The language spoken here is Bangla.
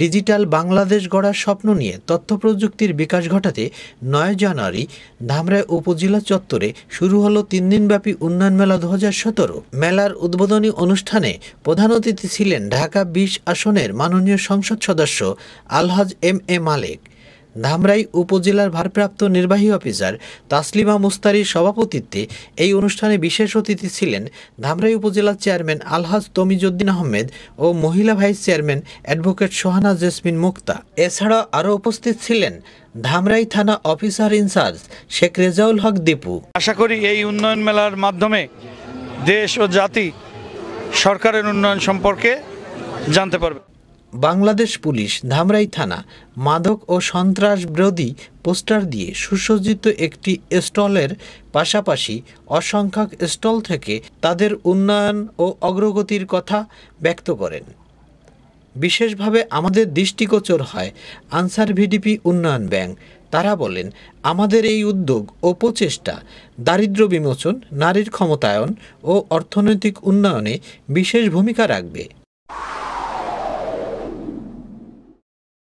ডিজিটাল বাংলাদেশ গড়ার স্বপ্ন নিয়ে তথ্য প্রযুক্তির বিকাশ ঘটাতে নয় জানুয়ারি ধামরাই উপজেলা চত্বরে শুরু হলো তিন দিনব্যাপী উন্নয়ন মেলা দু মেলার উদ্বোধনী অনুষ্ঠানে প্রধান অতিথি ছিলেন ঢাকা বিশ আসনের মাননীয় সংসদ সদস্য আলহাজ এম এ মালেক ধামরাই উপজেলার ভারপ্রাপ্ত নির্বাহী অফিসার তাসলিমা মুস্তারির সভাপতিত্বে এই অনুষ্ঠানে বিশেষ অতিথি ছিলেন ধামরাই উপজেলা চেয়ারম্যান আলহাজ তমিজুদ্দিন আহমেদ ও মহিলা vice chairman advocate Sohana Jesmin Mukta এছাড়া আরও উপস্থিত ছিলেন ধামরাই থানা অফিসার ইনচার্জ শেখ রেজাউল হক দীপু আশা করি এই উন্নয়ন মেলার মাধ্যমে দেশ ও জাতি সরকারের উন্নয়ন সম্পর্কে জানতে পারবে বাংলাদেশ পুলিশ ধামরাই থানা মাদক ও সন্ত্রাস বিরোধী পোস্টার দিয়ে সুসজ্জিত একটি স্টলের পাশাপাশি অসংখ্যক স্টল থেকে তাদের উন্নয়ন ও অগ্রগতির কথা ব্যক্ত করেন বিশেষভাবে আমাদের দৃষ্টিগোচর হয় আনসার ভিডিপি উন্নয়ন ব্যাংক তারা বলেন আমাদের এই উদ্যোগ ও প্রচেষ্টা দারিদ্র বিমোচন নারীর ক্ষমতায়ন ও অর্থনৈতিক উন্নয়নে বিশেষ ভূমিকা রাখবে